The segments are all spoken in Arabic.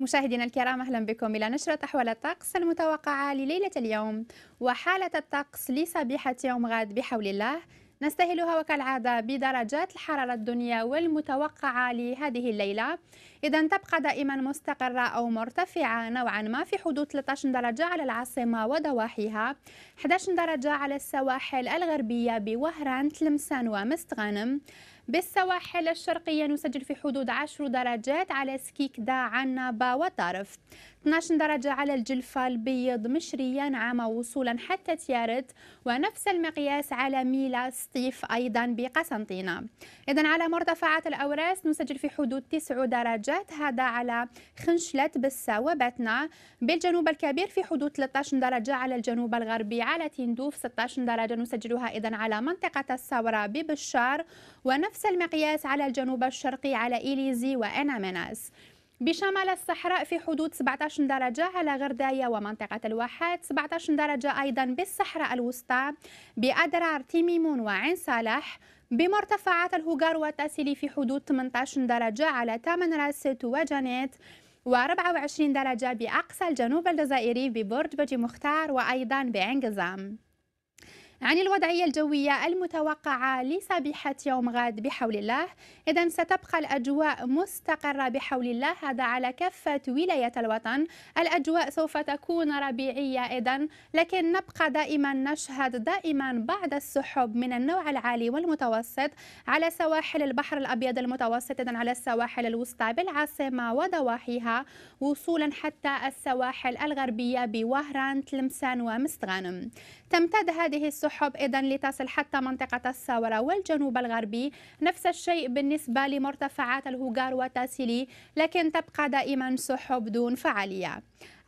مشاهدينا الكرام اهلا بكم الى نشره احوال الطقس المتوقعه لليله اليوم وحاله الطقس لصبيحه يوم غد بحول الله نستهلها وكالعادة بدرجات الحرارة الدنيا والمتوقعة لهذه الليلة إذا تبقى دائما مستقرة أو مرتفعة نوعا ما في حدود 13 درجة على العاصمة وضواحيها 11 درجة على السواحل الغربية بوهران تلمسان ومستغانم بالسواحل الشرقية نسجل في حدود 10 درجات على سكيكدا عنبا وطرف 12 درجة على الجلفة البيض مشريا عام وصولا حتى تيارت ونفس المقياس على ميلا ستيف أيضا بقسنطينة إذا على مرتفعات الأوراس نسجل في حدود 9 درجات هذا على خنشلت بسا وبتنا بالجنوب الكبير في حدود 13 درجة على الجنوب الغربي على تندوف 16 درجة نسجلها إذا على منطقة الثورة ببشار ونفس نفس المقياس على الجنوب الشرقي على إيليزي وإناميناس بشمال الصحراء في حدود 17 درجة على غرداية ومنطقة الواحات 17 درجة أيضا بالصحراء الوسطى بأدرار تيميمون وعين صالح بمرتفعات الهوغار والتاسيلي في حدود 18 درجة على تامن راست وجانيت و24 درجة بأقصى الجنوب الجزائري ببرج بجي مختار وأيضا بعنقزام عن الوضعية الجوية المتوقعة لصبيحة يوم غد بحول الله إذا ستبقى الأجواء مستقرة بحول الله هذا على كافة ولاية الوطن الأجواء سوف تكون ربيعية إذا لكن نبقى دائما نشهد دائما بعض السحب من النوع العالي والمتوسط على سواحل البحر الأبيض المتوسط إذا على السواحل الوسطى بالعاصمة وضواحيها وصولا حتى السواحل الغربية بوهران تلمسان ومستغانم تمتد هذه السحب إذا لتصل حتى منطقة الساورة والجنوب الغربي نفس الشيء بالنسبة لمرتفعات الهوغار وتاسيلي لكن تبقى دائما سحب دون فعالية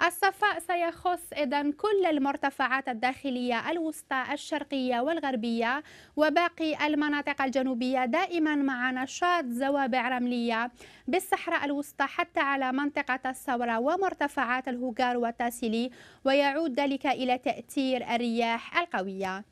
الصفاء سيخص إذا كل المرتفعات الداخلية الوسطى الشرقية والغربية وباقي المناطق الجنوبية دائما مع نشاط زوابع رملية بالصحراء الوسطى حتى على منطقة الثورة ومرتفعات الهوغار والتاسيلي ويعود ذلك إلى تأثير الرياح القوية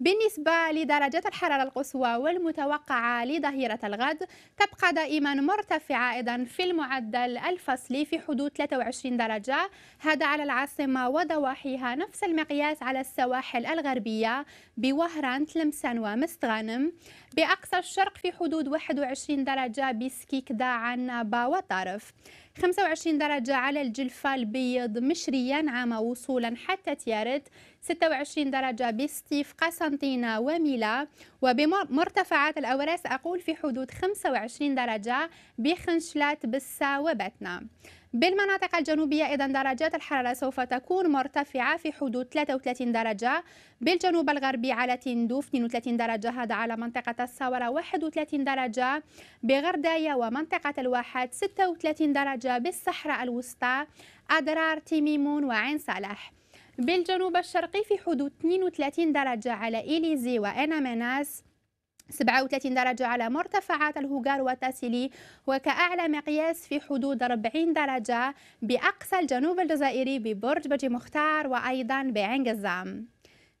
بالنسبة لدرجة الحرارة القصوى والمتوقعة لظهيرة الغد تبقى دائما مرتفعة أيضا في المعدل الفصلي في حدود 23 درجة هذا على العاصمة وضواحيها نفس المقياس على السواحل الغربية بوهران تلمسان ومستغانم بأقصى الشرق في حدود 21 درجة بسكيكدا عنابة وطرف 25 درجة على الجلفة البيض مشريا عام وصولا حتى تيارت 26 درجة بستيف قسنطينة وميلا وبمرتفعات الأوراس أقول في حدود 25 درجة بخنشلات بسا وبتنا بالمناطق الجنوبية أيضا درجات الحرارة سوف تكون مرتفعة في حدود 33 درجة بالجنوب الغربي على تندوف 32 درجة هذا على منطقة الصورة 31 درجة بغرداية ومنطقة الواحد 36 درجة بالصحراء الوسطى أدرار تيميمون وعين صالح بالجنوب الشرقي في حدود 32 درجة على إليزي مناس 37 درجة على مرتفعات الهوغار وتاسيلي وكأعلى مقياس في حدود 40 درجة بأقصى الجنوب الجزائري ببرج بجي مختار وأيضا بعين قزام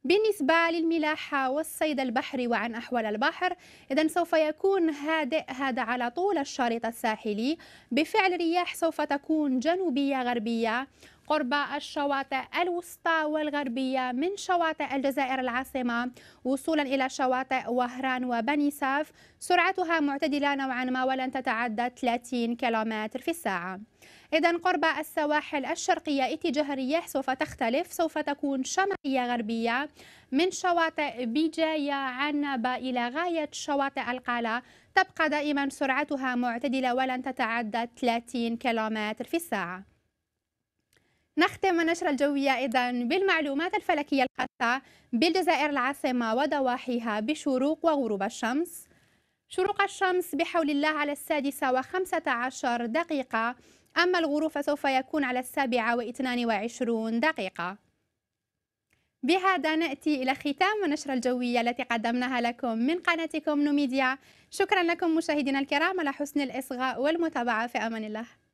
بالنسبة للملاحة والصيد البحري وعن أحوال البحر إذا سوف يكون هادئ هذا على طول الشريط الساحلي بفعل رياح سوف تكون جنوبية غربية قرب الشواطئ الوسطى والغربية من شواطئ الجزائر العاصمة وصولا إلى شواطئ وهران وبني ساف سرعتها معتدلة نوعا ما ولن تتعدى 30 كيلومتر في الساعة إذا قرب السواحل الشرقية اتجاه الرياح سوف تختلف سوف تكون شمالية غربية من شواطئ بجاية عنبة إلى غاية شواطئ القلا تبقى دائما سرعتها معتدلة ولن تتعدى 30 كيلومتر في الساعة نختم النشرة الجوية إذا بالمعلومات الفلكية الخاصة بالجزائر العاصمة وضواحيها بشروق وغروب الشمس شروق الشمس بحول الله على السادسة وخمسة عشر دقيقة أما الغروب فسوف يكون على السابعة واثنان وعشرون دقيقة بهذا نأتي إلى ختام النشرة الجوية التي قدمناها لكم من قناتكم نوميديا شكرا لكم مشاهدينا الكرام على حسن الإصغاء والمتابعة في أمان الله